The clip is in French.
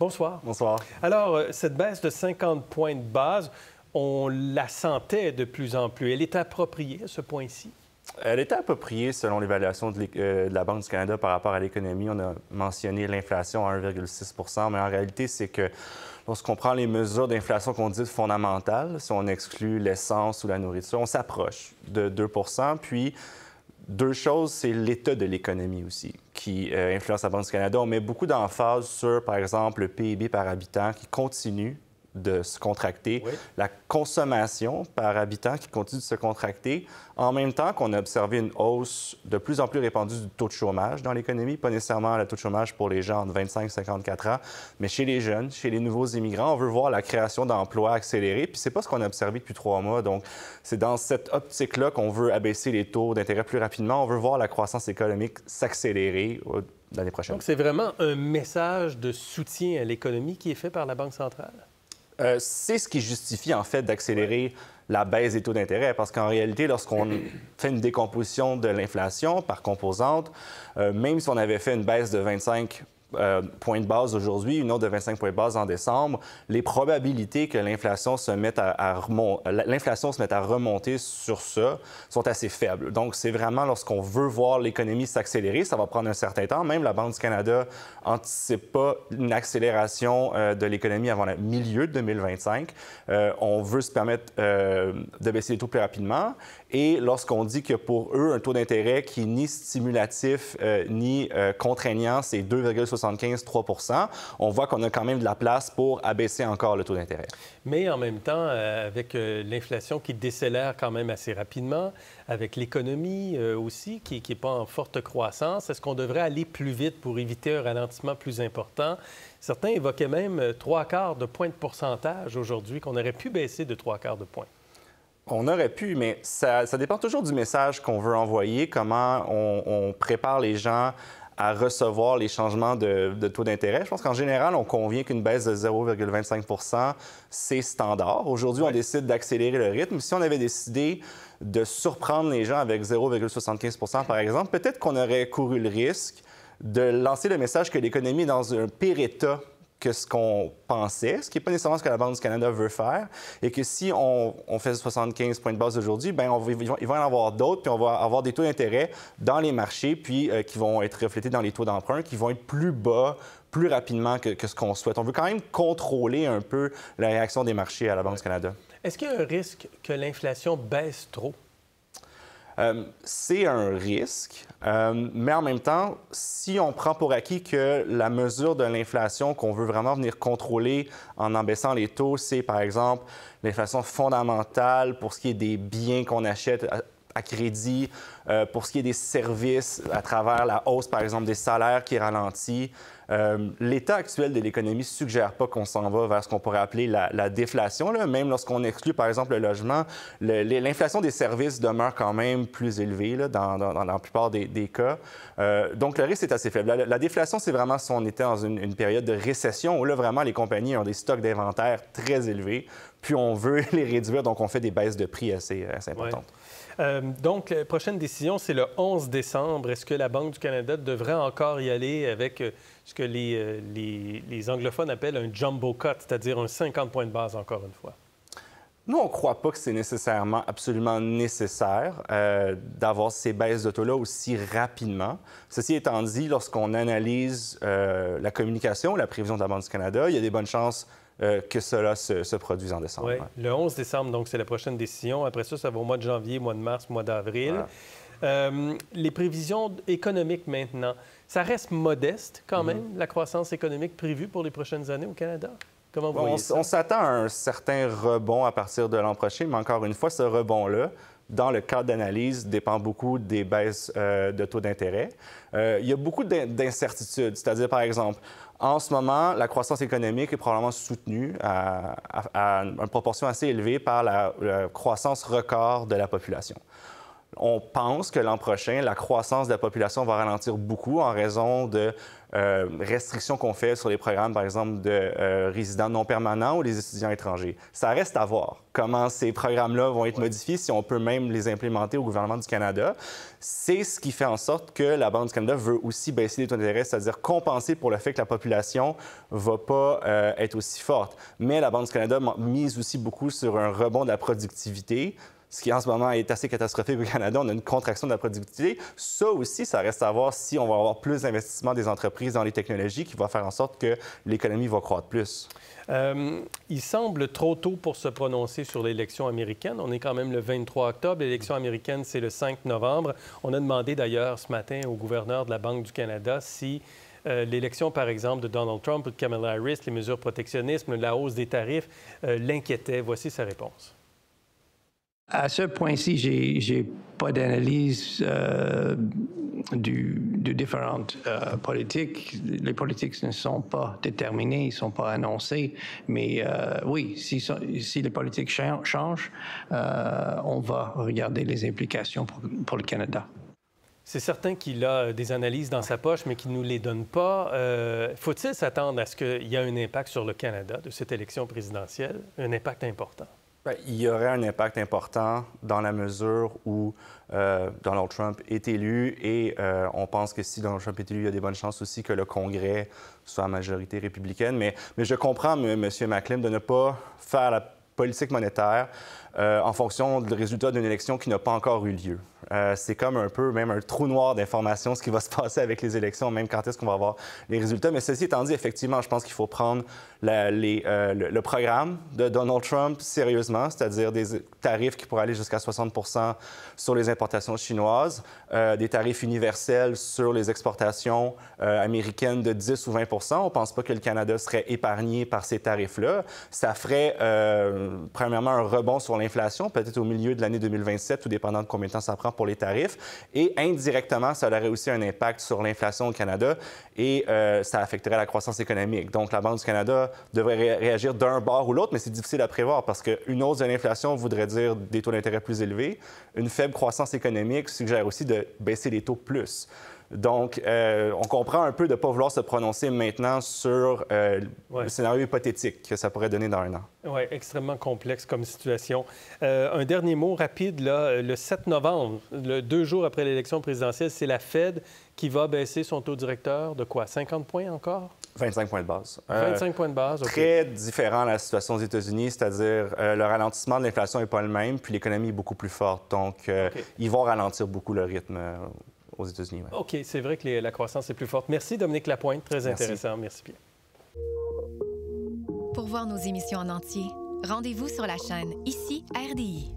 Bonsoir. Bonsoir. Alors, euh, cette baisse de 50 points de base, on la sentait de plus en plus. Elle est appropriée à ce point-ci? Elle est appropriée selon l'évaluation euh, de, la Banque du Canada par rapport à l'économie. On a mentionné l'inflation à 1,6 mais en réalité, c'est que lorsqu'on prend les mesures d'inflation qu'on dit fondamentales, si on exclut l'essence ou la nourriture, on s'approche de 2 Puis, deux choses, c'est l'état de l'économie aussi qui euh, influence la Banque du Canada. On met beaucoup d'emphase sur, par exemple, le PIB par habitant qui continue de se contracter, la consommation par habitant qui continue de se contracter, en même temps qu'on a observé une hausse de plus en plus répandue du taux de chômage dans l'économie, pas nécessairement le taux de chômage pour les gens de 25 54 ans, mais chez les jeunes, chez les nouveaux immigrants, on veut voir la création d'emplois accélérée, puis c'est pas ce qu'on a observé depuis trois mois. Donc, c'est dans cette optique-là qu'on veut abaisser les taux d'intérêt plus rapidement, on veut voir la croissance économique s'accélérer l'année prochaine. Donc, c'est vraiment un message de soutien à l'économie qui est fait par la Banque centrale? Euh, c'est ce qui justifie, en fait, d'accélérer la baisse des taux d'intérêt, parce qu'en réalité, lorsqu'on fait une décomposition de l'inflation par composante, euh, même si on avait fait une baisse de 25 euh, point de base aujourd'hui, une autre de 25 points de base en décembre, les probabilités que l'inflation se mette à, remonter, euh, l'inflation se mette à remonter sur ça sont assez faibles. Donc, c'est vraiment lorsqu'on veut voir l'économie s'accélérer, ça va prendre un certain temps. Même la Banque du Canada anticipe pas une accélération euh, de l'économie avant le milieu de 2025. on veut se permettre de baisser les taux plus rapidement. Et lorsqu'on dit que pour eux, un taux d'intérêt qui est ni stimulatif ni contraignant, c'est 2,65%. 3 on voit qu'on a quand même de la place pour abaisser encore le taux d'intérêt. Mais en même temps, euh, avec euh, l'inflation qui décélère quand même assez rapidement, avec l'économie euh, aussi qui n'est pas en forte croissance, est-ce qu'on devrait aller plus vite pour éviter un ralentissement plus important? Certains évoquaient même trois quarts de point de pourcentage aujourd'hui, qu'on aurait pu baisser de trois quarts de point. On aurait pu, mais ça, dépend toujours du message qu'on veut envoyer, comment on, on prépare les gens à recevoir les changements de, taux d'intérêt. Je pense qu'en général, on convient qu'une baisse de 0,25 c'est standard. Aujourd'hui, on décide d'accélérer le rythme. Si on avait décidé de surprendre les gens avec 0,75 par exemple, peut-être qu'on aurait couru le risque de lancer le message que l'économie est dans un pire que ce qu'on pensait, ce qui n'est pas nécessairement ce que la Banque du Canada veut faire, et que si on, fait 75 points de base aujourd'hui, ben ils, vont, il va en avoir d'autres, puis on va avoir des taux d'intérêt dans les marchés, puis euh, qui vont être reflétés dans les taux d'emprunt, qui vont être plus bas plus rapidement que, que ce qu'on souhaite. On veut quand même contrôler un peu la réaction des marchés à la Banque du Canada. Est-ce qu'il y a un risque que l'inflation baisse trop? Euh, c'est un risque, euh, mais en même temps, si on prend pour acquis que la mesure de l'inflation qu'on veut vraiment venir contrôler en abaissant les taux, c'est par exemple l'inflation fondamentale pour ce qui est des biens qu'on achète euh, crédit, euh, pour ce qui est des services, à travers la hausse, par exemple, des salaires qui ralentit. Euh, L'état actuel de l'économie ne suggère pas qu'on s'en va vers ce qu'on pourrait appeler la, déflation. Là. Même lorsqu'on exclut, par exemple, le logement, l'inflation des services demeure quand même plus élevée là, dans, la plupart des, cas. Euh, donc, le risque est assez faible. La, déflation, c'est vraiment si on était dans une, période de récession où là, vraiment, les compagnies ont des stocks d'inventaire très élevés, puis on veut les réduire, donc on fait des baisses de prix assez, euh, importantes. Euh, donc, la prochaine décision, c'est le 11 décembre. Est-ce que la Banque du Canada devrait encore y aller avec euh, ce que euh, les, anglophones appellent un jumbo cut, c'est-à-dire un 50 points de base, encore une fois? Nous, on ne croit pas que c'est nécessairement absolument nécessaire d'avoir ces baisses de taux-là aussi rapidement. Ceci étant dit, lorsqu'on analyse la communication, la prévision de la Banque du Canada, il y a des bonnes chances euh, que cela se, produise en décembre. Oui. Le 11 décembre, donc, c'est la prochaine décision. Après ça, ça va au mois de janvier, mois de mars, mois d'avril. Euh, les prévisions économiques maintenant, ça reste modeste quand mm-hmm. même, la croissance économique prévue pour les prochaines années au Canada? Comment vous voyez On s'attend à un certain rebond à partir de l'an prochain, mais encore une fois, ce rebond-là dans le cadre d'analyse, dépend beaucoup des baisses euh, de taux d'intérêt. Euh, il y a beaucoup d'incertitudes, c'est-à-dire, par exemple, en ce moment, la croissance économique est probablement soutenue à, une proportion assez élevée par la croissance record de la population on pense que l'an prochain, la croissance de la population va ralentir beaucoup en raison de euh, restrictions qu'on fait sur les programmes, par exemple, de euh, résidents non permanents ou les étudiants étrangers. Ça reste à voir comment ces programmes-là vont être modifiés, si on peut même les implémenter au gouvernement du Canada. C'est ce qui fait en sorte que la Banque du Canada veut aussi baisser les taux d'intérêt, c'est-à-dire compenser pour le fait que la population ne va pas euh, être aussi forte. Mais la Banque du Canada mise aussi beaucoup sur un rebond de la productivité ce qui en ce moment est assez catastrophique au Canada. On a une contraction de la productivité. Ça aussi, ça reste à voir si on va avoir plus d'investissements des entreprises dans les technologies qui va faire en sorte que l'économie va croître plus. Euh, il semble trop tôt pour se prononcer sur l'élection américaine. On est quand même le 23 octobre. L'élection américaine, c'est le 5 novembre. On a demandé d'ailleurs ce matin au gouverneur de la Banque du Canada si euh, l'élection, par exemple, de Donald Trump ou de Kamala Harris, les mesures protectionnistes, la hausse des tarifs, euh, l'inquiétait. Voici sa réponse. À ce point-ci, j'ai pas d'analyse euh, de différentes euh, politiques. Les politiques ne sont pas déterminées, ils ne sont pas annoncés. Mais euh, oui, si, si, les politiques changent, on va regarder les implications pour, le Canada. C'est certain qu'il a des analyses dans sa poche, mais qu'il ne nous les donne pas. Faut-il s'attendre à ce qu'il y ait un impact sur le Canada de cette élection présidentielle, un impact important? Ben, il y aurait un impact important dans la mesure où euh, Donald Trump est élu et euh, on pense que si Donald Trump est élu, il y a des bonnes chances aussi que le Congrès soit à majorité républicaine. Mais, je comprends, M. McLean, de ne pas faire la politique monétaire euh, en fonction du résultat d'une élection qui n'a pas encore eu lieu. Euh, c'est comme un peu même un trou noir d'informations, ce qui va se passer avec les élections, même quand est-ce qu'on va avoir les résultats. Mais ceci étant dit, effectivement, je pense qu'il faut prendre les, euh, le, programme de Donald Trump sérieusement, c'est-à-dire des tarifs qui pourraient aller jusqu'à 60 sur les importations chinoises, euh, des tarifs universels sur les exportations américaines de 10 ou 20 On ne pense pas que le Canada serait épargné par ces tarifs-là. Ça ferait, premièrement, un rebond sur l'inflation, peut-être au milieu de l'année 2027, tout dépendant de combien de temps ça prend les tarifs. Et indirectement, ça aurait aussi un impact sur l'inflation au Canada et euh, ça affecterait la croissance économique. Donc, la Banque du Canada devrait réagir d'un bord ou l'autre, mais c'est difficile à prévoir parce qu'une hausse de l'inflation voudrait dire des taux d'intérêt plus élevés. Une faible croissance économique suggère aussi de baisser les taux plus. Donc, euh, on comprend un peu de ne pas vouloir se prononcer maintenant sur euh, le scénario hypothétique que ça pourrait donner dans un an. Oui, extrêmement complexe comme situation. Euh, un dernier mot rapide, là, le 7 novembre, le deux jours après l'élection présidentielle, c'est la Fed qui va baisser son taux directeur de quoi? 50 points encore? 25 points de base. 25 points de base, OK. Très différent la situation aux États-Unis, c'est-à-dire le ralentissement de l'inflation n'est pas le même, puis l'économie est beaucoup plus forte. Donc, ils vont ralentir beaucoup le rythme OK, c'est vrai que la croissance est plus forte. Merci Dominique Lapointe, très intéressant. Merci Pierre. Pour voir nos émissions en entier, rendez-vous sur la chaîne ici RDI.